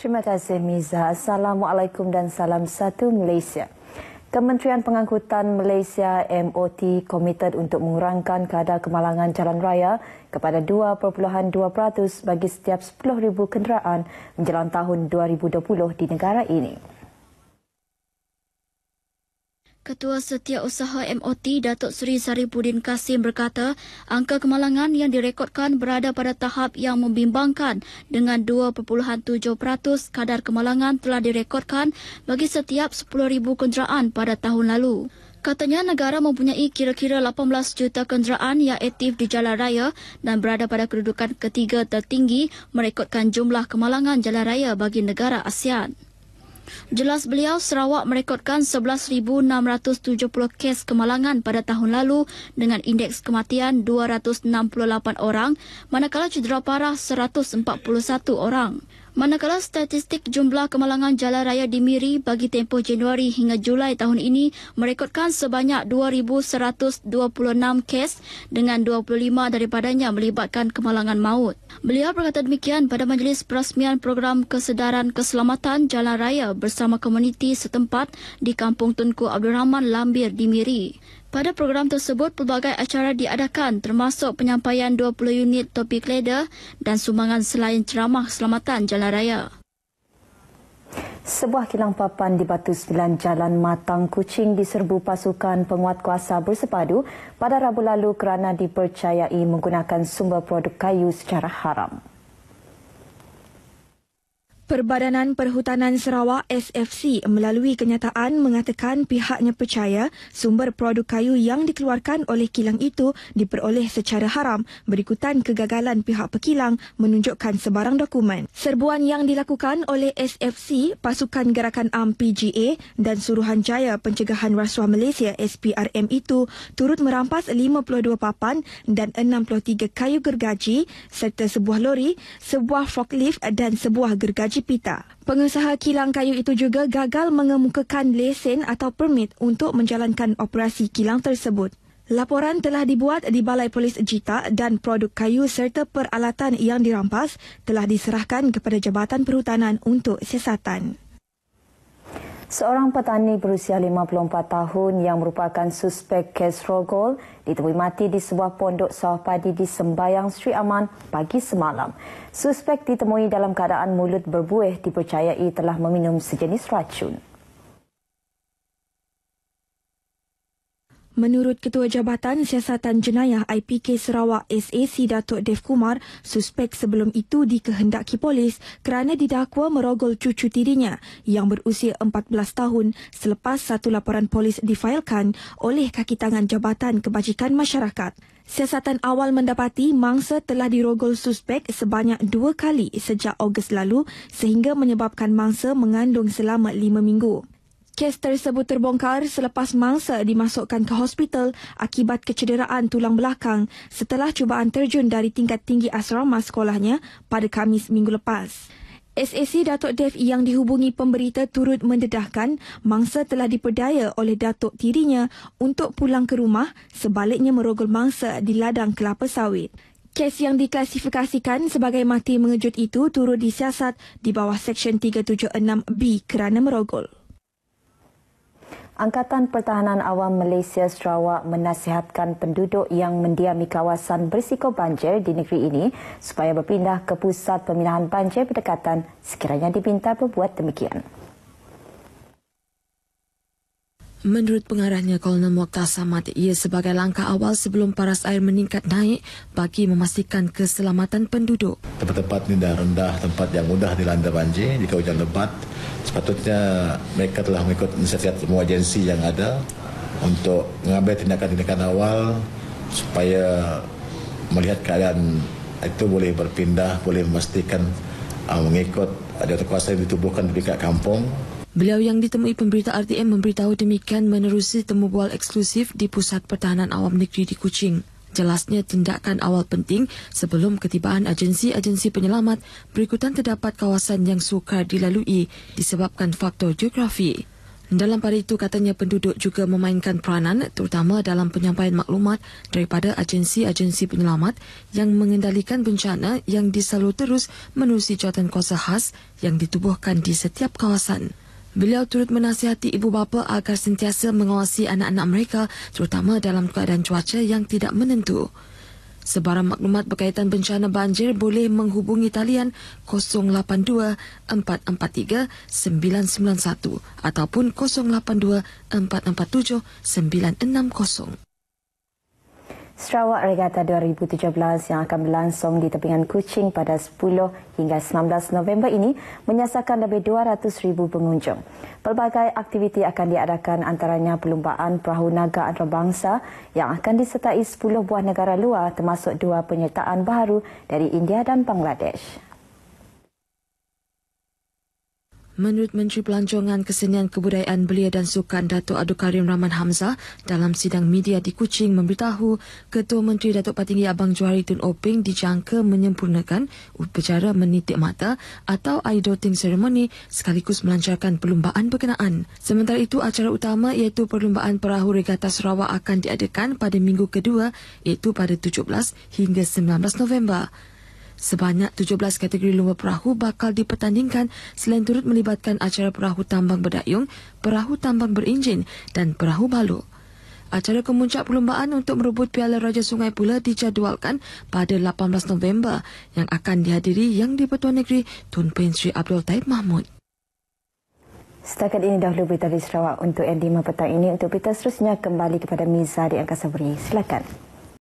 Terima kasih Miza. Assalamualaikum dan salam satu Malaysia. Kementerian Pengangkutan Malaysia MOT komited untuk mengurangkan kadar kemalangan jalan raya kepada 2.2% bagi setiap 10,000 kenderaan menjelang tahun 2020 di negara ini. Ketua Setiausaha MOT Datuk Seri Saripudin Kasim berkata, angka kemalangan yang direkodkan berada pada tahap yang membimbangkan dengan 2.7% kadar kemalangan telah direkodkan bagi setiap 10,000 kenderaan pada tahun lalu. Katanya negara mempunyai kira-kira 18 juta kenderaan yang aktif di jalan raya dan berada pada kedudukan ketiga tertinggi merekodkan jumlah kemalangan jalan raya bagi negara ASEAN. Jelas beliau, Sarawak merekodkan 11,670 kes kemalangan pada tahun lalu dengan indeks kematian 268 orang, manakala cedera parah 141 orang. Manakala statistik jumlah kemalangan jalan raya di Miri bagi tempoh Januari hingga Julai tahun ini merekodkan sebanyak 2,126 kes dengan 25 daripadanya melibatkan kemalangan maut. Beliau berkata demikian pada Majlis Perasmian Program Kesedaran Keselamatan Jalan Raya bersama komuniti setempat di Kampung Tunku Abdul Rahman Lambir di Miri. Pada program tersebut, pelbagai acara diadakan termasuk penyampaian 20 unit topi kleder dan sumbangan selain ceramah keselamatan jalan raya. Sebuah kilang papan di Batu Sembilan Jalan Matang Kucing diserbu pasukan penguat kuasa bersepadu pada Rabu lalu kerana dipercayai menggunakan sumber produk kayu secara haram. Perbadanan Perhutanan Sarawak SFC melalui kenyataan mengatakan pihaknya percaya sumber produk kayu yang dikeluarkan oleh kilang itu diperoleh secara haram berikutan kegagalan pihak pekilang menunjukkan sebarang dokumen. Serbuan yang dilakukan oleh SFC, Pasukan Gerakan Am PGA dan Suruhanjaya Pencegahan Rasuah Malaysia SPRM itu turut merampas 52 papan dan 63 kayu gergaji serta sebuah lori, sebuah forklift dan sebuah gergaji Cipita. Pengusaha kilang kayu itu juga gagal mengemukakan lesen atau permit untuk menjalankan operasi kilang tersebut. Laporan telah dibuat di Balai Polis Jita dan produk kayu serta peralatan yang dirampas telah diserahkan kepada Jabatan Perhutanan untuk siasatan. Seorang petani berusia 54 tahun yang merupakan suspek kes rogol ditemui mati di sebuah pondok sawah padi di Sembayang Sri Aman pagi semalam. Suspek ditemui dalam keadaan mulut berbuih dipercayai telah meminum sejenis racun. Menurut Ketua Jabatan Siasatan Jenayah IPK Sarawak SAC Datuk Dev Kumar, suspek sebelum itu dikehendaki polis kerana didakwa merogol cucu tirinya yang berusia 14 tahun selepas satu laporan polis difailkan oleh kakitangan Jabatan Kebajikan Masyarakat. Siasatan awal mendapati mangsa telah dirogol suspek sebanyak dua kali sejak Ogos lalu sehingga menyebabkan mangsa mengandung selama lima minggu kes tersebut terbongkar selepas mangsa dimasukkan ke hospital akibat kecederaan tulang belakang setelah cubaan terjun dari tingkat tinggi asrama sekolahnya pada Kamis minggu lepas. SAC Datuk Dev yang dihubungi pemberita turut mendedahkan mangsa telah diperdaya oleh datuk tirinya untuk pulang ke rumah sebaliknya merogol mangsa di ladang kelapa sawit. Kes yang diklasifikasikan sebagai mati mengejut itu turut disiasat di bawah Seksyen 376B kerana merogol. Angkatan Pertahanan Awam Malaysia Sarawak menasihatkan penduduk yang mendiami kawasan berisiko banjir di negeri ini supaya berpindah ke pusat pemindahan banjir berdekatan sekiranya dipinta berbuat demikian. Menurut pengarahnya Kolonel Mokhtar Samad, ia sebagai langkah awal sebelum paras air meningkat naik bagi memastikan keselamatan penduduk. Tempat-tempat ini dah rendah, tempat yang mudah dilanda banjir di hujan lebat. Sepatutnya mereka telah mengikut nasihat semua agensi yang ada untuk mengambil tindakan-tindakan awal supaya melihat keadaan itu boleh berpindah, boleh memastikan ah, mengikut ada kuasa yang ditubuhkan di dekat kampung Beliau yang ditemui pemberita RTM memberitahu demikian menerusi temubual eksklusif di Pusat Pertahanan Awam Negeri di Kuching. Jelasnya tindakan awal penting sebelum ketibaan agensi-agensi penyelamat berikutan terdapat kawasan yang sukar dilalui disebabkan faktor geografi. Dalam pada itu katanya penduduk juga memainkan peranan terutama dalam penyampaian maklumat daripada agensi-agensi penyelamat yang mengendalikan bencana yang disalur terus menerusi jawatan kuasa khas yang ditubuhkan di setiap kawasan. Beliau turut menasihati ibu bapa agar sentiasa mengawasi anak-anak mereka terutama dalam keadaan cuaca yang tidak menentu. Sebarang maklumat berkaitan bencana banjir boleh menghubungi talian 082-443-991 ataupun 082-447-960. Sarawak Regatta 2017 yang akan berlangsung di tepian Kuching pada 10 hingga 19 November ini menyasarkan lebih 200,000 pengunjung. Pelbagai aktiviti akan diadakan antaranya perlumbaan perahu naga antarabangsa yang akan disertai 10 buah negara luar termasuk dua penyertaan baru dari India dan Bangladesh. Menurut Menteri Pelancongan Kesenian Kebudayaan Belia dan Sukan Datuk Abdul Karim Rahman Hamzah dalam sidang media di Kuching memberitahu Ketua Menteri Datuk Patinggi Abang Johari Tun Oping dijangka menyempurnakan upacara menitik mata atau eye ceremony sekaligus melancarkan perlumbaan berkenaan. Sementara itu acara utama iaitu perlumbaan perahu regata Sarawak akan diadakan pada minggu kedua iaitu pada 17 hingga 19 November. Sebanyak 17 kategori lumba perahu bakal dipertandingkan selain turut melibatkan acara perahu tambang berdayung, perahu tambang berinjin dan perahu balu. Acara kemuncak perlumbaan untuk merebut Piala Raja Sungai pula dijadualkan pada 18 November yang akan dihadiri Yang Dipertuan pertuan Negeri Tun Sri Abdul Taib Mahmud. Setakat ini dahulu berita di Sarawak untuk yang 5 petang ini. Untuk berita seterusnya kembali kepada Miza di Angkasa Beri. Silakan.